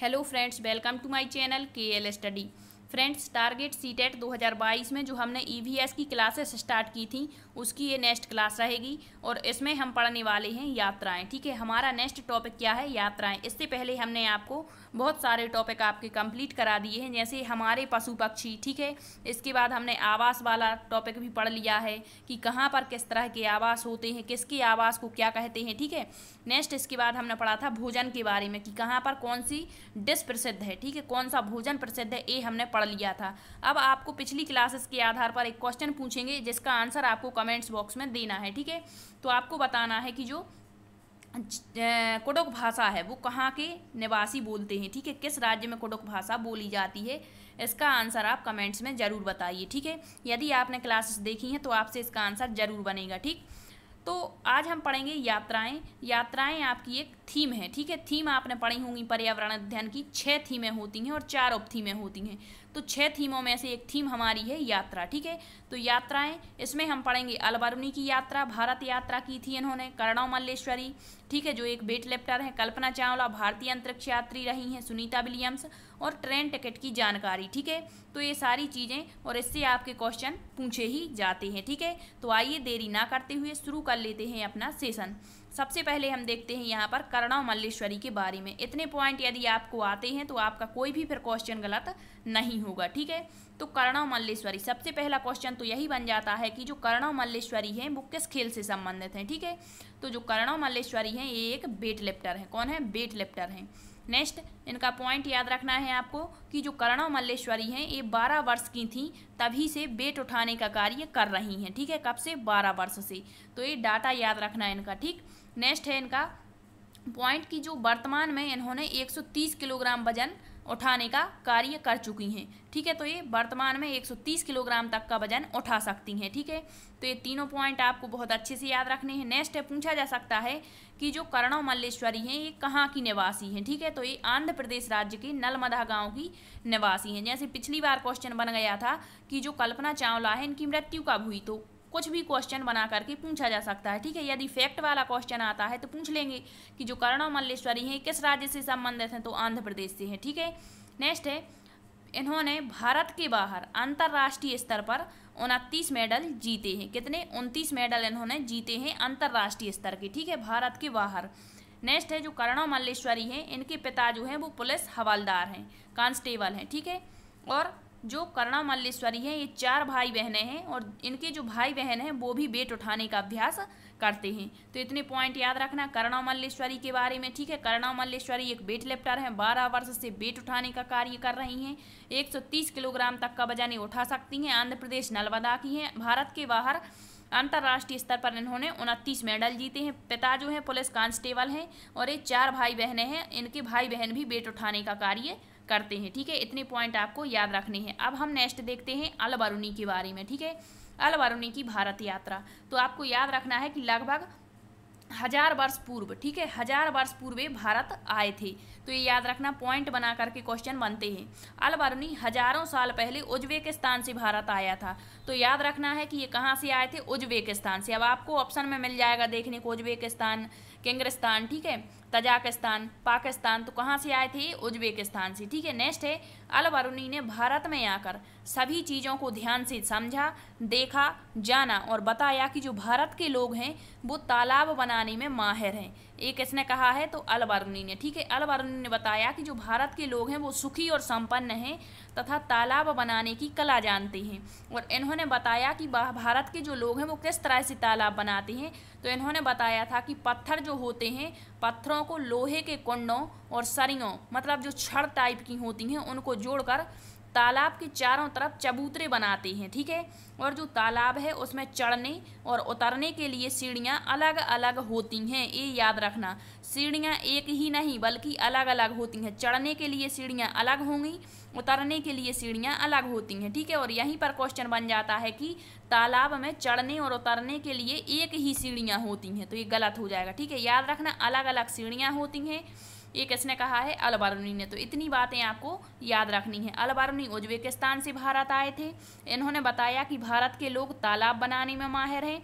Hello friends welcome to my channel के L study friends target C TET दो में जो हमने ई e की क्लासेस स्टार्ट की थी उसकी ये नेक्स्ट क्लास रहेगी और इसमें हम पढ़ने वाले हैं यात्राएं ठीक है हमारा नेक्स्ट टॉपिक क्या है यात्राएं इससे पहले हमने आपको बहुत सारे टॉपिक आपके कंप्लीट करा दिए हैं जैसे हमारे पशु पक्षी ठीक है इसके बाद हमने आवास वाला टॉपिक भी पढ़ लिया है कि कहाँ पर किस तरह के आवास होते हैं किसके आवास को क्या कहते हैं ठीक है नेक्स्ट इसके बाद हमने पढ़ा था भोजन के बारे में कि कहाँ पर कौन सी डिश प्रसिद्ध है ठीक है कौन सा भोजन प्रसिद्ध है ये हमने पढ़ लिया था अब आपको पिछली क्लासेस के आधार पर एक क्वेश्चन पूछेंगे जिसका आंसर आपको कमेंट्स बॉक्स में देना है ठीक है तो आपको बताना है कि जो कुडुक भाषा है वो कहाँ के निवासी बोलते हैं ठीक है किस राज्य में कुडुक भाषा बोली जाती है इसका आंसर आप कमेंट्स में ज़रूर बताइए ठीक है यदि आपने क्लासेस देखी हैं तो आपसे इसका आंसर ज़रूर बनेगा ठीक तो आज हम पढ़ेंगे यात्राएं यात्राएं आपकी एक थीम है ठीक है थीम आपने पढ़ी होंगी पर्यावरण अध्ययन की छह थीमें होती हैं और चार उप थीमें होती हैं तो छह थीमों में से एक थीम हमारी है यात्रा ठीक है तो यात्राएं इसमें हम पढ़ेंगे अलबरुनी की यात्रा भारत यात्रा की थी इन्होंने कर्णव मल्लेश्वरी ठीक है जो एक बेट लिफ्टर हैं कल्पना चावला भारतीय अंतरिक्ष यात्री रही हैं सुनीता विलियम्स और ट्रेन टिकट की जानकारी ठीक है तो ये सारी चीज़ें और इससे आपके क्वेश्चन पूछे ही जाते हैं ठीक है तो आइए देरी ना करते हुए शुरू कर लेते हैं अपना सेशन सबसे पहले हम देखते हैं यहाँ पर करणव मल्लेश्वरी के बारे में इतने पॉइंट यदि आपको आते हैं तो आपका कोई भी फिर क्वेश्चन गलत नहीं होगा ठीक है तो करणव मल्लेश्वरी सबसे पहला क्वेश्चन तो यही बन जाता है कि जो करणव मल्लेश्वरी हैं वो किस खेल से संबंधित हैं ठीक है थीके? तो जो करणव मल्लेश्वरी हैं ये एक बेट लिफ्टर हैं कौन है बेट लिफ्टर हैं नेक्स्ट इनका पॉइंट याद रखना है आपको कि जो करणव मल्लेश्वरी हैं ये बारह वर्ष की थी तभी से बेट उठाने का कार्य कर रही हैं ठीक है कब से बारह वर्ष से तो ये डाटा याद रखना है इनका ठीक नेक्स्ट है इनका पॉइंट की जो वर्तमान में इन्होंने 130 किलोग्राम वजन उठाने का कार्य कर चुकी हैं ठीक है तो ये वर्तमान में 130 किलोग्राम तक का वजन उठा सकती हैं ठीक है तो ये तीनों पॉइंट आपको बहुत अच्छे से याद रखने हैं नेक्स्ट है पूछा जा सकता है कि जो करणव मल्लेश्वरी हैं ये कहाँ की निवासी हैं ठीक है तो ये आंध्र प्रदेश राज्य के नलमदा गाँव की निवासी हैं जैसे पिछली बार क्वेश्चन बन गया था कि जो कल्पना चावला है इनकी मृत्यु कब हुई तो कुछ भी क्वेश्चन बना करके पूछा जा सकता है ठीक है यदि फैक्ट वाला क्वेश्चन आता है तो पूछ लेंगे कि जो कर्ण मल्लेश्वरी हैं किस राज्य से संबंधित हैं तो आंध्र प्रदेश से हैं ठीक है नेक्स्ट है इन्होंने भारत के बाहर अंतर्राष्ट्रीय स्तर पर उनतीस मेडल जीते हैं कितने उनतीस मेडल इन्होंने जीते हैं अंतर्राष्ट्रीय स्तर के ठीक है भारत के बाहर नेक्स्ट है जो कर्ण मल्लेश्वरी हैं इनके पिता जो हैं वो पुलिस हवालदार हैं कांस्टेबल हैं ठीक है और जो करुणा मल्लेश्वरी हैं ये चार भाई बहनें हैं और इनके जो भाई बहन हैं वो भी बेट उठाने का अभ्यास करते हैं तो इतने पॉइंट याद रखना करुणा मल्लेश्वरी के बारे में ठीक है करुणा मल्लेश्वरी एक बेट लिफ्टर हैं बारह वर्ष से बेट उठाने का कार्य कर रही हैं 130 किलोग्राम तक का वजन उठा सकती हैं आंध्र प्रदेश नलवदा की हैं भारत के बाहर अंतर्राष्ट्रीय स्तर पर इन्होंने उनतीस मेडल जीते हैं पिता जो हैं पुलिस कांस्टेबल हैं और ये चार भाई बहनें हैं इनके भाई बहन भी बेट उठाने का कार्य करते हैं ठीक है इतने पॉइंट आपको याद रखने हैं अब हम नेक्स्ट देखते हैं अल के बारे में ठीक है अल की भारत यात्रा तो आपको याद रखना है कि लगभग हजार वर्ष पूर्व ठीक है हजार वर्ष पूर्व भारत आए थे तो ये याद रखना पॉइंट बना करके क्वेश्चन बनते हैं अल हजारों साल पहले उज्बेकिस्तान से भारत आया था तो याद रखना है कि ये कहाँ से आए थे उज्बेकिस्तान से अब आपको ऑप्शन में मिल जाएगा देखने को उज्बेकिस्तान किंगस्तान ठीक है तजाकिस्तान पाकिस्तान तो कहाँ से आए थे उज्बेकिस्तान से ठीक है नेक्स्ट है अलबरूनी ने भारत में आकर सभी चीज़ों को ध्यान से समझा देखा जाना और बताया कि जो भारत के लोग हैं वो तालाब बनाने में माहिर हैं ये किसने कहा है तो अल ने ठीक है अल ने बताया कि जो भारत के लोग हैं वो सुखी और संपन्न हैं तथा तालाब बनाने की कला जानते हैं और इन्होंने बताया कि भारत के जो लोग हैं वो किस तरह से तालाब बनाते हैं तो इन्होंने बताया था कि पत्थर जो होते हैं पत्थरों को लोहे के कुंडों और सरियों मतलब जो छड़ टाइप की होती हैं उनको जोड़कर तालाब के चारों तरफ चबूतरे बनाते हैं ठीक है और जो तालाब है उसमें चढ़ने और उतरने के लिए सीढ़ियाँ अलग अलग होती हैं ये याद रखना सीढ़ियाँ एक ही नहीं बल्कि अलग अलग होती हैं चढ़ने के लिए सीढ़ियाँ अलग होंगी उतरने के लिए सीढ़ियाँ अलग होती हैं ठीक है और यहीं पर क्वेश्चन बन जाता है कि तालाब में चढ़ने और उतरने के लिए एक ही सीढ़ियाँ होती हैं तो ये गलत हो जाएगा ठीक है याद रखना अलग अलग सीढ़ियाँ होती हैं ये किसने कहा है अलबारूनी ने तो इतनी बातें आपको याद रखनी है अलबारूनी उज्बेकिस्तान से भारत आए थे इन्होंने बताया कि भारत के लोग तालाब बनाने में माहिर हैं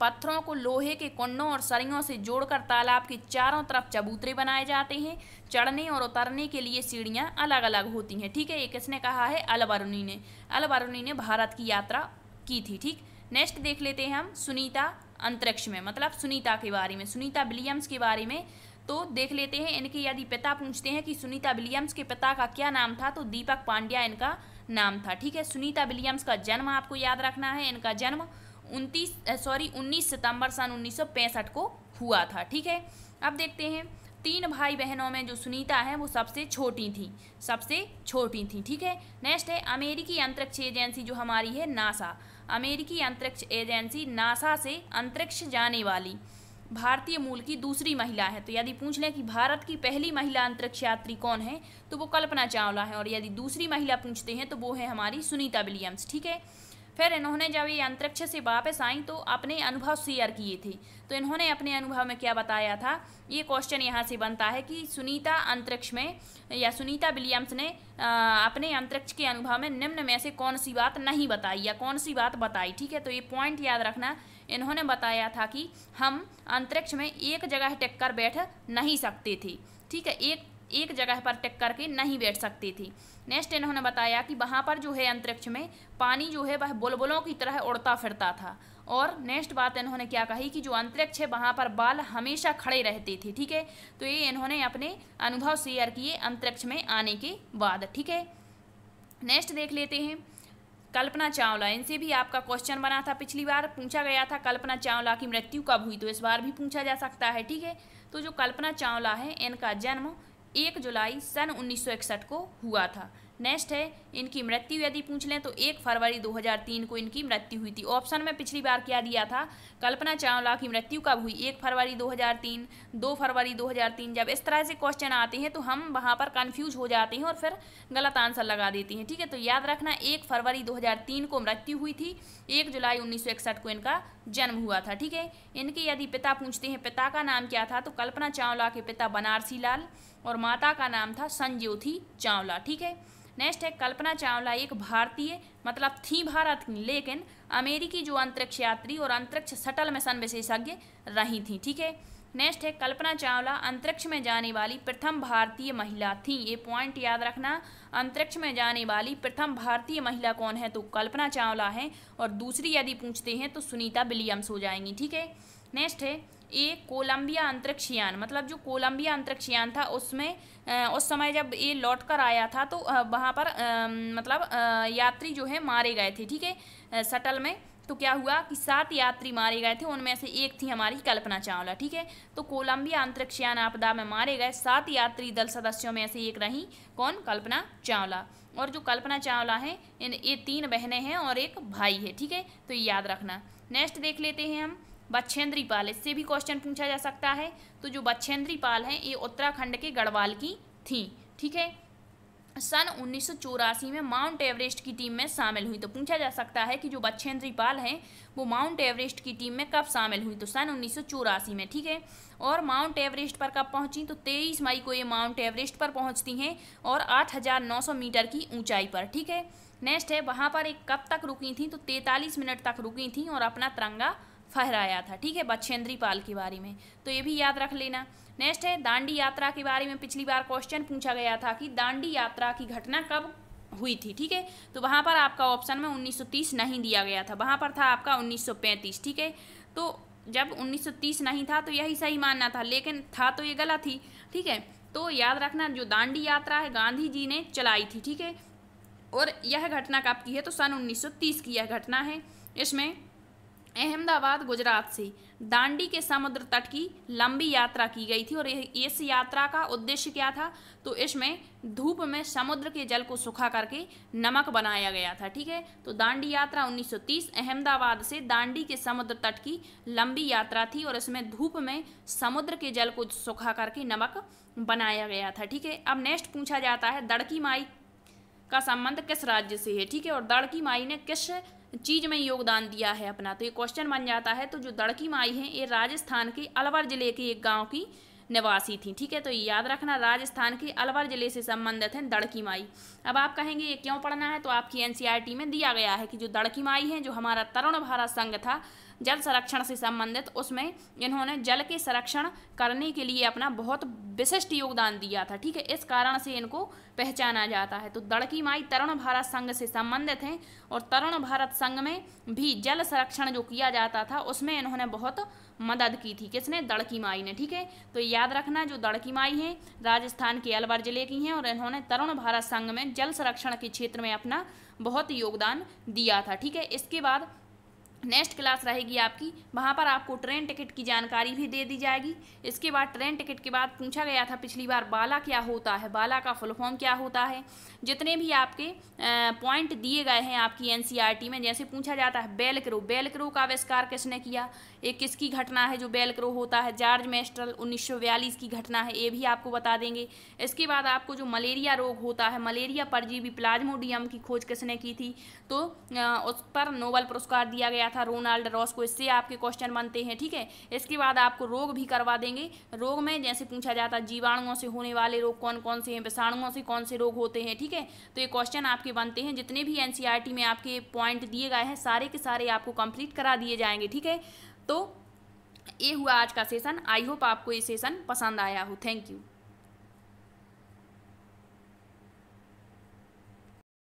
पत्थरों को लोहे के कुंडों और सरियों से जोड़कर तालाब के चारों तरफ चबूतरे बनाए जाते हैं चढ़ने और उतरने के लिए सीढ़ियाँ अलग अलग होती हैं ठीक है ये किसने कहा है अल ने अल ने भारत की यात्रा की थी ठीक नेक्स्ट देख लेते हैं हम सुनीता अंतरिक्ष में मतलब सुनीता के बारे में सुनीता विलियम्स के बारे में तो देख लेते हैं इनके यदि पिता पूछते हैं कि सुनीता विलियम्स के पिता का क्या नाम था तो दीपक पांड्या इनका नाम था ठीक है सुनीता विलियम्स का जन्म आपको याद रखना है इनका जन्म उनतीस सॉरी उन्नीस सितंबर सन उन्नीस को हुआ था ठीक है अब देखते हैं तीन भाई बहनों में जो सुनीता है वो सबसे छोटी थी सबसे छोटी थी ठीक है नेक्स्ट है अमेरिकी अंतरिक्ष एजेंसी जो हमारी है नासा अमेरिकी अंतरिक्ष एजेंसी नासा से अंतरिक्ष जाने वाली भारतीय मूल की दूसरी महिला है तो यदि पूछ लें कि भारत की पहली महिला अंतरिक्ष यात्री कौन है तो वो कल्पना चावला है और यदि दूसरी महिला पूछते हैं तो वो है हमारी सुनीता विलियम्स ठीक है फिर इन्होंने जब ये अंतरिक्ष से वापस आई तो अपने अनुभव शेयर किए थे तो इन्होंने अपने अनुभव में क्या बताया था ये क्वेश्चन यहाँ से बनता है कि सुनीता अंतरिक्ष में या सुनीता विलियम्स ने आ, अपने अंतरिक्ष के अनुभव में निम्न में से कौन सी बात नहीं बताई या कौन सी बात बताई ठीक है तो ये पॉइंट याद रखना इन्होंने बताया था कि हम अंतरिक्ष में एक जगह टक्कर बैठ नहीं सकते थे ठीक है एक एक जगह पर टिक करके नहीं बैठ सकती थी नेक्स्ट इन्होंने बताया कि वहाँ पर जो है अंतरिक्ष में पानी जो है वह बुलबुलों की तरह उड़ता फिरता था और नेक्स्ट बात इन्होंने क्या कही कि जो अंतरिक्ष है वहाँ पर बाल हमेशा खड़े रहते थे ठीक है तो ये इन्होंने अपने अनुभव शेयर किए अंतरिक्ष में आने के बाद ठीक है नेक्स्ट देख लेते हैं कल्पना चावला इनसे भी आपका क्वेश्चन बना था पिछली बार पूछा गया था कल्पना चावला की मृत्यु कब हुई तो इस बार भी पूछा जा सकता है ठीक है तो जो कल्पना चावला है इनका जन्म एक जुलाई सन उन्नीस को हुआ था नेक्स्ट है इनकी मृत्यु यदि पूछ लें तो एक फरवरी 2003 को इनकी मृत्यु हुई थी ऑप्शन में पिछली बार क्या दिया था कल्पना चावला की मृत्यु कब हुई एक फरवरी 2003 दो फरवरी 2003 जब इस तरह से क्वेश्चन आते हैं तो हम वहाँ पर कन्फ्यूज हो जाते हैं और फिर गलत आंसर लगा देते हैं ठीक है तो याद रखना एक फरवरी दो को मृत्यु हुई थी एक जुलाई उन्नीस को इनका जन्म हुआ था ठीक है इनके यदि पिता पूछते हैं पिता का नाम क्या था तो कल्पना चावला के पिता बनारसी लाल और माता का नाम था संज्योति चावला ठीक है नेक्स्ट है कल्पना चावला एक भारतीय मतलब थी भारत की लेकिन अमेरिकी जो अंतरिक्ष यात्री और अंतरिक्ष सटल मिशन विशेषज्ञ रही थी ठीक है नेक्स्ट है कल्पना चावला अंतरिक्ष में जाने वाली प्रथम भारतीय महिला थी ये पॉइंट याद रखना अंतरिक्ष में जाने वाली प्रथम भारतीय महिला कौन है तो कल्पना चावला है और दूसरी यदि पूछते हैं तो सुनीता विलियम्स हो जाएंगी ठीक है नेक्स्ट है ये कोलंबिया अंतरिक्ष यान मतलब जो कोलंबिया अंतरिक्ष यान था उसमें उस समय जब ये लौट कर आया था तो वहाँ पर मतलब यात्री जो है मारे गए थे ठीक है सटल में तो क्या हुआ कि सात यात्री मारे गए थे उनमें से एक थी हमारी कल्पना चावला ठीक है तो कोलंबिया अंतरिक्ष यान आपदा में मारे गए सात यात्री दल सदस्यों में से एक रही कौन कल्पना चावला और जो कल्पना चावला है इन ये तीन बहनें हैं और एक भाई है ठीक है तो याद रखना नेक्स्ट देख लेते हैं हम बच्छेंद्री पाल इससे भी क्वेश्चन पूछा जा सकता है तो जो बच्छेंद्री पाल हैं ये उत्तराखंड के गढ़वाल की थी ठीक है सन उन्नीस में माउंट एवरेस्ट की टीम में शामिल हुई तो पूछा जा सकता है कि जो बच्छेंद्री पाल हैं वो माउंट एवरेस्ट की टीम में कब शामिल हुई तो सन उन्नीस में ठीक है और माउंट एवरेस्ट पर कब पहुंची तो 23 मई को ये माउंट एवरेस्ट पर पहुंचती हैं और 8,900 मीटर की ऊंचाई पर ठीक है नेक्स्ट है वहाँ पर एक कब तक रुकी थी तो तैंतालीस मिनट तक रुकी थी और अपना तिरंगा फहराया था ठीक है बच्छेंद्री पाल के बारे में तो ये भी याद रख लेना नेक्स्ट है दांडी यात्रा के बारे में पिछली बार क्वेश्चन पूछा गया था कि दांडी यात्रा की घटना कब हुई थी ठीक है तो वहाँ पर आपका ऑप्शन में 1930 नहीं दिया गया था वहाँ पर था आपका 1935 ठीक है तो जब 1930 नहीं था तो यही सही मानना था लेकिन था तो ये गलत थी ठीक है तो याद रखना जो दांडी यात्रा है गांधी जी ने चलाई थी ठीक है और यह घटना कब की है तो सन 1930 की यह घटना है इसमें अहमदाबाद गुजरात से दांडी के समुद्र तट की लंबी यात्रा की गई थी और इस यात्रा का उद्देश्य क्या था तो इसमें धूप में समुद्र के जल को सूखा करके नमक बनाया गया था ठीक है तो दांडी यात्रा 1930 अहमदाबाद से दांडी के समुद्र तट की लंबी यात्रा थी और इसमें धूप में समुद्र के जल को सूखा करके नमक बनाया गया था ठीक है अब नेक्स्ट पूछा जाता है दड़की माई का संबंध किस राज्य से है ठीक है और दड़की माई ने किस चीज़ में योगदान दिया है अपना तो ये क्वेश्चन बन जाता है तो जो दड़की माई है ये राजस्थान के अलवर ज़िले के एक गाँव की निवासी थी ठीक है तो याद रखना राजस्थान के अलवर ज़िले से संबंधित हैं दड़की माई अब आप कहेंगे ये क्यों पढ़ना है तो आपकी एनसीईआरटी e में दिया गया है कि जो दड़की माई है जो हमारा तरुण भारत संघ था जल संरक्षण से संबंधित उसमें इन्होंने जल के संरक्षण करने के लिए अपना बहुत विशिष्ट योगदान दिया था ठीक है इस कारण से इनको पहचाना जाता है तो दड़की माई तरुण भारत संघ से संबंधित हैं और तरुण भारत संघ में भी जल संरक्षण जो किया जाता था उसमें इन्होंने बहुत मदद की थी किसने दड़की माई ने ठीक है तो याद रखना जो दड़की माई हैं राजस्थान के अलवर जिले की हैं और इन्होंने तरुण भारत संघ में जल संरक्षण के क्षेत्र में अपना बहुत योगदान दिया था ठीक है इसके बाद नेक्स्ट क्लास रहेगी आपकी वहाँ पर आपको ट्रेन टिकट की जानकारी भी दे दी जाएगी इसके बाद ट्रेन टिकट के बाद पूछा गया था पिछली बार बाला क्या होता है बाला का फुल फॉर्म क्या होता है जितने भी आपके पॉइंट दिए गए हैं आपकी एनसीईआरटी e में जैसे पूछा जाता है बेलक्रो बेलक्रो का आविष्कार किसने किया एक किसकी घटना है जो बेलक्रो होता है जार्ज मेस्ट्रल उन्नीस की घटना है ये भी आपको बता देंगे इसके बाद आपको जो मलेरिया रोग होता है मलेरिया परजीवी प्लाज्मोडियम की खोज किसने की थी तो उस पर नोबल पुरस्कार दिया गया था रोनाल्ड रॉस को इससे आपके क्वेश्चन बनते हैं ठीक है इसके बाद आपको रोग भी करवा देंगे रोग में जैसे पूछा जाता है जीवाणुओं से होने वाले रोग कौन कौन से हैं विषाणुओं से कौन से रोग होते हैं ठीक है तो ये क्वेश्चन आपके बनते हैं जितने भी एन में आपके पॉइंट दिए गए हैं सारे के सारे आपको कंप्लीट करा दिए जाएंगे ठीक है तो ये हुआ आज का सेशन आई होप आपको ये सेशन पसंद आया हो थैंक यू